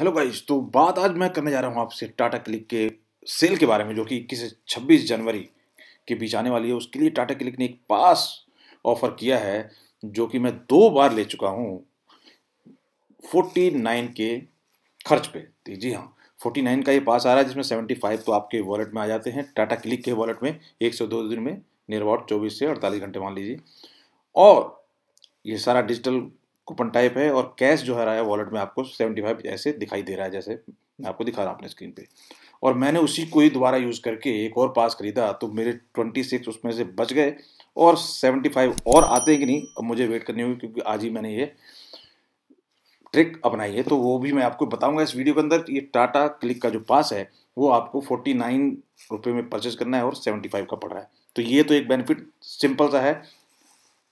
hello guys तो बात आज मैं करने जा रहा हूँ आपसे टाटा क्लिक के सेल के बारे में जो कि इक्कीस छब्बीस जनवरी के बीच आने वाली है उसके लिए टाटा क्लिक ने एक पास ऑफर किया है जो कि मैं दो बार ले चुका हूँ फोर्टी नाइन के खर्च पे तो जी हाँ फोर्टी नाइन का ये पास आ रहा है जिसमें सेवेंटी फाइव तो आपके वॉलेट में आ जाते हैं टाटा क्लिक के वॉलेट में एक से दो दिन में नियर अबाउट चौबीस से अड़तालीस घंटे मान लीजिए और ये सारा डिजिटल कूपन टाइप है और कैश जो है रहा है वॉलेट में आपको सेवेंटी फाइव ऐसे दिखाई दे रहा है जैसे मैं आपको दिखा रहा हूँ अपने स्क्रीन पे और मैंने उसी को ही दोबारा यूज़ करके एक और पास खरीदा तो मेरे ट्वेंटी सिक्स उसमें से बच गए और सेवेंटी फाइव और आते हैं कि नहीं अब मुझे वेट करनी होगी क्योंकि आज ही मैंने ये ट्रिक अपनाई है तो वो भी मैं आपको बताऊंगा इस वीडियो के अंदर ये टाटा क्लिक का जो पास है वो आपको फोर्टी नाइन रुपये में परचेज करना है और सेवेंटी फाइव का पड़ रहा है तो ये तो एक बेनिफिट सिंपल सा है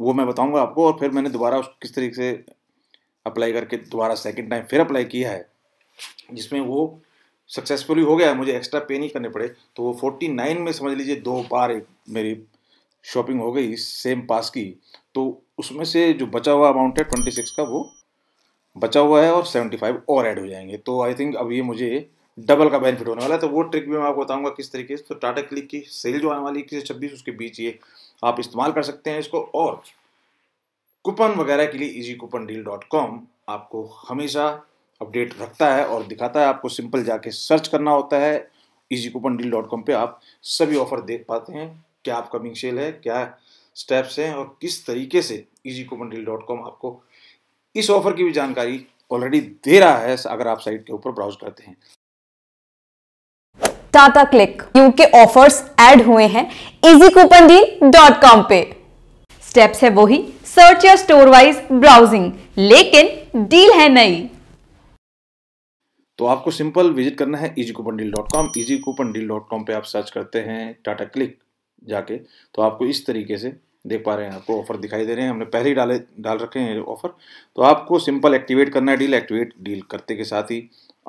वो मैं बताऊंगा आपको और फिर मैंने दोबारा उस किस तरीके से अप्लाई करके दोबारा सेकेंड टाइम फिर अप्लाई किया है जिसमें वो सक्सेसफुली हो गया है मुझे एक्स्ट्रा पे नहीं करने पड़े तो वो फोर्टी नाइन में समझ लीजिए दो बार एक मेरी शॉपिंग हो गई सेम पास की तो उसमें से जो बचा हुआ अमाउंट है ट्वेंटी सिक्स का वो बचा हुआ है और सेवेंटी फाइव और ऐड हो जाएंगे तो आई थिंक अब ये मुझे डबल का बेनिफिट होने वाला है तो वो ट्रिक भी मैं आपको बताऊंगा किस तरीके से तो टाटा क्लिक की सेल जो आने वाली इक्कीस छब्बीस उसके बीच ये आप इस्तेमाल कर सकते हैं इसको और कूपन वगैरह के लिए easy coupon deal dot com आपको हमेशा अपडेट रखता है और दिखाता है आपको सिंपल जाके सर्च करना होता है easy coupon deal dot com पर आप सभी ऑफर देख पाते हैं क्या अपकमिंग सेल है क्या स्टेप्स हैं और किस तरीके से easy coupon deal dot com आपको इस ऑफर की भी जानकारी ऑलरेडी दे रहा है अगर आप साइट के ऊपर ब्राउज करते हैं टाटा क्लिक के ऑफर्स ऐड हुए हैं easy coupon deal dot com पे स्टेप्स है वही सर्च या स्टोर वाइज ब्राउजिंग लेकिन डील है नई तो आपको सिंपल विजिट करना है easy coupon deal dot com easy coupon deal dot com पे आप सर्च करते हैं टाटा क्लिक जाके तो आपको इस तरीके से देख पा रहे हैं आपको ऑफर दिखाई दे रहे हैं हमने पहले ही डाले डाल रखे हैं ऑफर तो आपको सिंपल एक्टिवेट करना है डील एक्टिवेट डील करते के साथ ही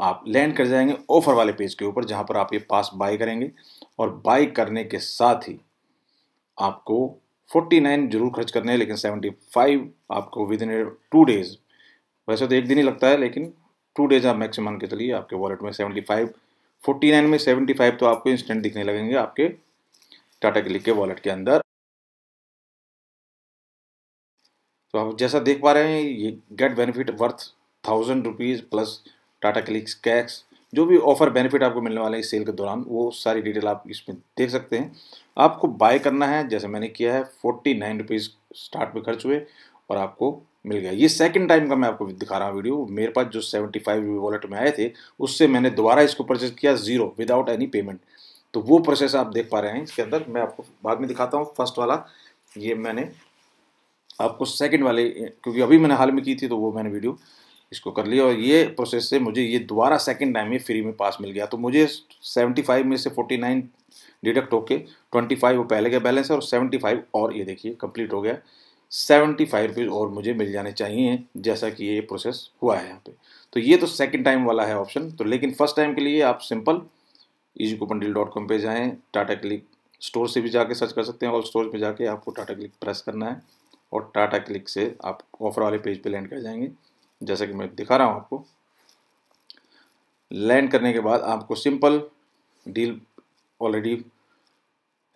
आप लैंड कर जाएंगे ऑफर वाले पेज के ऊपर जहां पर आप ये पास बाय करेंगे और बाय करने के साथ ही आपको 49 जरूर खर्च करने हैं लेकिन 75 आपको विद इन टू डेज वैसे तो एक दिन ही लगता है लेकिन टू डेज आप मैक्सिमम के चलिए आपके वॉलेट में 75 49 में 75 तो आपको इंस्टेंट दिखने लगेंगे आपके टाटा क्लिक के वॉलेट के अंदर तो आप जैसा देख पा रहे हैं ये get benefit worth thousand rupees plus Tata CLiQ कैक्स जो भी ऑफर बेनिफिट आपको मिलने वाले इस सेल के दौरान वो सारी डिटेल आप इसमें देख सकते हैं आपको बाय करना है जैसे मैंने किया है फोर्टी नाइन रुपीज़ स्टार्ट में खर्च हुए और आपको मिल गया ये सेकंड टाइम का मैं आपको दिखा रहा हूँ वीडियो मेरे पास जो सेवेंटी फाइव वॉलेट में आए थे उससे मैंने दोबारा इसको परचेज किया जीरो विदाउट एनी पेमेंट तो वो प्रोसेस आप देख पा रहे हैं इसके अंदर मैं आपको बाद में दिखाता हूँ फर्स्ट वाला ये मैंने आपको सेकंड वाले क्योंकि अभी मैंने हाल में की थी तो वो मैंने वीडियो इसको कर लिया और ये प्रोसेस से मुझे ये दोबारा सेकंड टाइम में फ्री में पास मिल गया तो मुझे 75 में से 49 डिडक्ट होके 25 वो पहले का बैलेंस है और 75 और ये देखिए कंप्लीट हो गया सेवेंटी फाइव रुपीज़ और मुझे मिल जाने चाहिए जैसा कि ये प्रोसेस हुआ है यहाँ पे तो ये तो सेकंड टाइम वाला है ऑप्शन तो लेकिन फर्स्ट टाइम के लिए आप simple easy coupon deal dot com पर जाएँ टाटा क्लिक स्टोर से भी जाके सर्च कर सकते हैं और स्टोर पर जाके आपको टाटा क्लिक प्रेस करना है और टाटा क्लिक से आप ऑफर वाले पेज पे लैंड कर जाएंगे जैसा कि मैं दिखा रहा हूँ आपको लैंड करने के बाद आपको सिंपल डील ऑलरेडी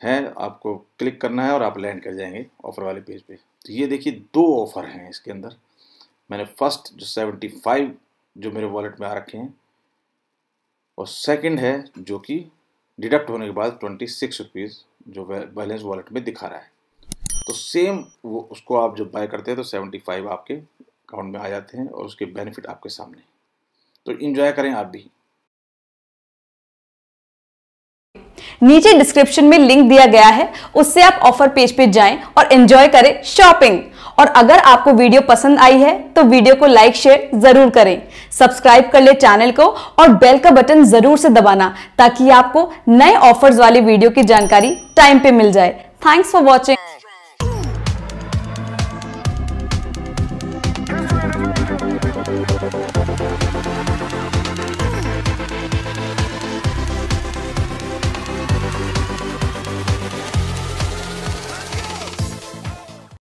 है आपको क्लिक करना है और आप लैंड कर जाएंगे ऑफर वाले पेज पे तो ये देखिए दो ऑफ़र हैं इसके अंदर मैंने फर्स्ट जो सेवेंटी फाइव जो मेरे वॉलेट में आ रखे हैं और सेकंड है जो कि डिडक्ट होने के बाद ट्वेंटी सिक्स रुपीज़ जो बैलेंस वॉलेट में दिखा रहा है तो सेम वो उसको आप जब बाय करते हैं तो सेवेंटी फाइव आपके अकाउंट में आ जाते हैं और उसके बेनिफिट आपके सामने तो इन्जॉय करें आप भी नीचे डिस्क्रिप्शन में लिंक दिया गया है उससे आप ऑफर पेज पे जाएं और एंजॉय करें शॉपिंग और अगर आपको वीडियो पसंद आई है तो वीडियो को लाइक शेयर जरूर करें सब्सक्राइब कर ले चैनल को और बेल का बटन जरूर से दबाना ताकि आपको नए ऑफर्स वाली वीडियो की जानकारी टाइम पे मिल जाए थैंक्स फॉर वॉचिंग